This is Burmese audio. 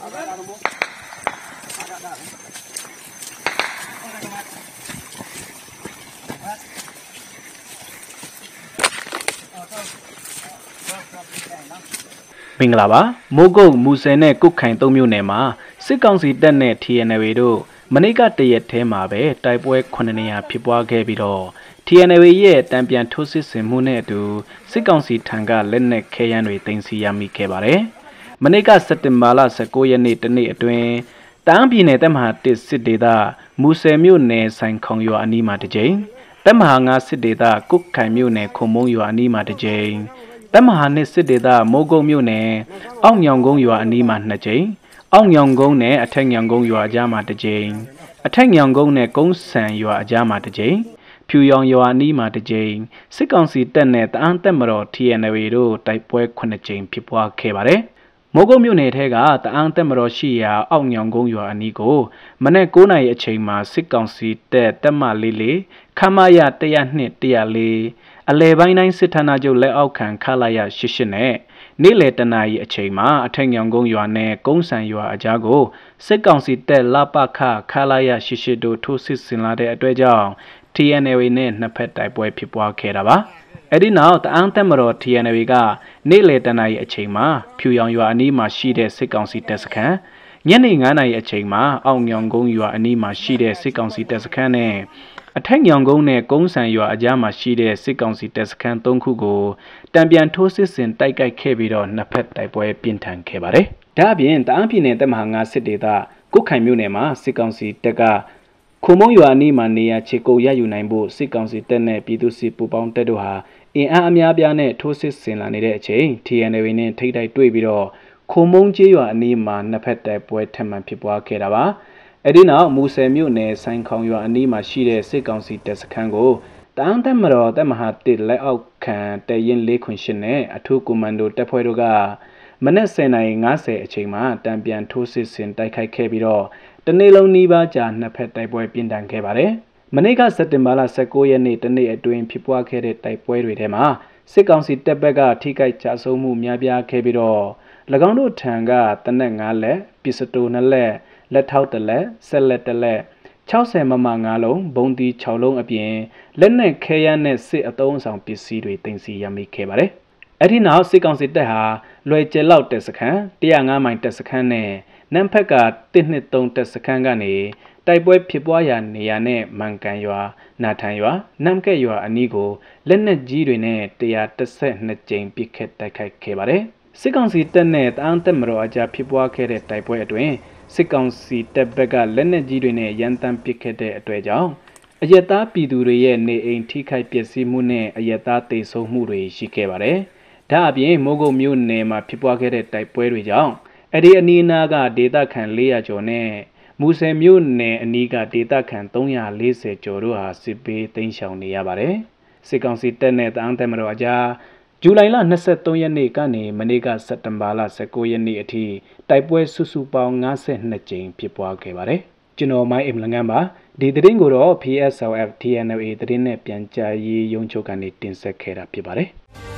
မင်္ဂလာပါမိုးကုတ်မူဆယ်နဲ့ကုတ်ခိုင်သုံးမြို့နယ်မှာစစ်ကောင်စီတပ်နဲ့ TNL တို့မနေ့ကတရက်ထဲမှာပဲတိုက်ပွဲ9နေရာဖြစ်ပွားခဲ့ပြီးတော့ TNL ရဲ့တံပြန်ထိုးစစ်ဆင်မှုနဲ့အတူစစ်ကောင်စီထံကလက်နက်ခဲယမ်းတွေတင်စီရမိခဲ့ပါတယ်။မနေ့ကစက်တင်ဘာလ19ရက်နေ့တနေ့အတွင်းတန်းပြည်နယ်တပ်မဟာ1စစ်ဒေသမူဆယ်မြို့နယ်ဆိုင်ခုံရွာအနီးမှာတစ်ကြိမ်တပ်မဟာ9စစ်ဒေသကုတ်ခိုင်မြို့နယ်ခုံမုံရွာအနီးမှာတစ်ကြိမ်တပ်မဟာ2စစ်ဒေသမိုးကုတ်မြို့နယ်အောက်ညောင်ကုန်းရွာအနီးမှာနှစ်ကြိမ်အောက်ညောင်ကုန်းနဲ့အထက်ညောင်ကုန်းရွာအကြားမှာတစ်ကြိမ်အထက်ညောင်ကုန်းနဲ့ကုန်းဆန်ရွာအကြားမှာတစ်ကြိမ်ဖြူရောင်ရွာနီးမှာတစ်ကြိမ်စစ်ကောင်စီတပ်နဲ့တအန်းတက်မတော် TNL တို့တိုက်ပွဲ9ကြိမ်ဖြစ်ပွားခဲ့ပါတယ်။မိုးကုတ်မြို့နယ်ထဲကတအန်းတက်မတော်ရှိရာအောက်ညောင်ကုန်းရွာအနီးကိုမနေ့9နာရီအချိန်မှာစစ်ကောင်စီတပ်တပ်မ44ခမရ102 104အလဲပိုင်းတိုင်းစစ်ဌာနချုပ်လက်အောက်ခံခလာရ88နဲ့နေ့လယ်တနာရီအချိန်မှာအထက်ညောင်ကုန်းရွာနဲ့ကုန်းဆန်ရွာအကြားကိုစစ်ကောင်စီတပ်လပခခလာရ88တို့ထိုးစစ်ဆင်လာတဲ့အတွက်ကြောင့် TNL နဲ့နှစ်ဖက်တိုက်ပွဲဖြစ်ပွားခဲ့တာပါအဲ့ဒီနောက်တအန်းတက်မတော် TNL ကနေ့လယ်တနာရီအချိန်မှာဖြူရောင်ရွာအနီးမှာရှိတဲ့စစ်ကောင်စီတပ်စခန်းညနေ9:00နာရီအချိန်မှာအောင်ညောင်ကုန်းရွာအနီးမှာရှိတဲ့စစ်ကောင်စီတပ်စခန်းနဲ့အထက်ညောင်ကုန်းနဲ့ကုန်းဆန်ရွာအကြားမှာရှိတဲ့စစ်ကောင်စီတပ်စခန်း၃ခုကိုတံပြန်ထိုးစစ်ဆင်တိုက်ခိုက်ခဲ့ပြီးတော့နှစ်ဖက်တိုက်ပွဲပြင်းထန်ခဲ့ပါတယ်။ဒါအပြင်တအားပြည်နယ်တပ်မဟာ၅စစ်ဒေသကုတ်ခိုင်မြို့နယ်မှာစစ်ကောင်စီတပ်ကခုံမုံရွာနီးမှာနေရာခြေကုပ်ရယူနိုင်ဖို့စစ်ကောင်စီတပ်နဲ့ပြည်သူစစ်ပူးပေါင်းတပ်တို့ဟာအင်အားအများပြားနဲ့ထိုးစစ်ဆင်လာနေတဲ့အချိန် TNL နဲ့ထိတိုက်တွေ့ပြီးတော့ခုံမုံကျေးရွာအနီးမှာနှစ်ဖက်တိုက်ပွဲထပ်မံဖြစ်ပွားခဲ့တာပါ။အဲဒီနောက်မူဆယ်မြို့နယ်ဆိုင်ခေါင်ရွာအနီးမှာရှိတဲ့စစ်ကောင်စီတပ်စခန်းကိုတန်းတက်မတော်တက်မဟာတစ်လက်အောက်ခံတရင်၄ခွင်ရှင်းနဲ့အထူးကွန်မန်ဒိုတပ်ဖွဲ့တို့ကမနက်10:50အချိန်မှာတံပြန်ထိုးစစ်ဆင်တိုက်ခိုက်ခဲ့ပြီးတော့တနေ့လုံးနီးပါးကြာနှစ်ဖက်တိုက်ပွဲပြင်းထန်ခဲ့ပါတယ်။မနေ့ကစက်တင်ဘာလ19ရက်နေ့တနေ့အတွင်းဖြစ်ပွားခဲ့တဲ့တိုက်ပွဲတွေထဲမှာစစ်ကောင်စီတပ်ဘက်ကထိခိုက်ကြဆုံးမှုများပြားခဲ့ပြီးတော့၎င်းတို့ထံကတနက်9လက်ပစ္စတို2လက်လက်ထောက်တလက်ဆက်လက်တလက်60မမ5လုံးဘုံတီ6လုံးအပြင်လက်နက်ခဲယမ်းနဲ့စစ်အသုံးအဆောင်ပစ္စည်းတွေတင်စီရမိခဲ့ပါတယ်။အဲဒီနောက်စစ်ကောင်စီတပ်ဟာလွယ်ကျဲလောက်တပ်စခန်း105မိုင်တပ်စခန်းနဲ့နမ်ဖက်က123တပ်စခန်းကနေတိုက်ပွဲဖြစ်ပွားရာနေရာနဲ့မန်ကန်ရွာ နာထန်ရွာနမ်ကက်ရွာအနီးကိုလက်နက်ကြီးတွေနဲ့132ကြိမ်ပစ်ခတ်တိုက်ခိုက်ခဲ့ပါတယ်။စစ်ကောင်စီတပ်နဲ့တအန်းတက်မတော်အကြဖြစ်ပွားခဲ့တဲ့တိုက်ပွဲအတွင်းစစ်ကောင်စီတပ်ဘက်ကလက်နက်ကြီးတွေနဲ့ရန်တမ်းပစ်ခတ်တဲ့အတွက်ကြောင့်အယက်သားပြည်သူတွေရဲ့နေအိမ်ထိခိုက်ပျက်စီးမှုနဲ့အယက်သားတေဆုံးမှုတွေရှိခဲ့ပါတယ်။ဒါအပြင်မိုးကုတ်မြို့နယ်မှာဖြစ်ပွားခဲ့တဲ့တိုက်ပွဲတွေကြောင့်အဲ့ဒီအနီးအနားကဒေသခံ400ကျော်နဲ့မူဆယ်မြို့နယ်အနီးကဒေသခံ340ကျော်တို့ဟာစစ်ပေးသိမ်းရှောင်နေရပါတယ်။စစ်ကောင်စီတပ်နဲ့တအန်းတမတော်အကြားဇူလိုင်လ23ရက်နေ့ကနေမနေ့ကစက်တင်ဘာလ19ရက်နေ့အထိတိုက်ပွဲစုစုပေါင်း52ကြိမ်ဖြစ်ပွားခဲ့ပါတယ်။ကျွန်တော်မိုင်းအင်လငန်းပါဒီသတင်းကိုတော့ PSLF TNLA သတင်းနဲ့ပြန်ကြားရေးရုံးချုပ်ကနေတင်ဆက်ခဲ့တာဖြစ်ပါတယ်။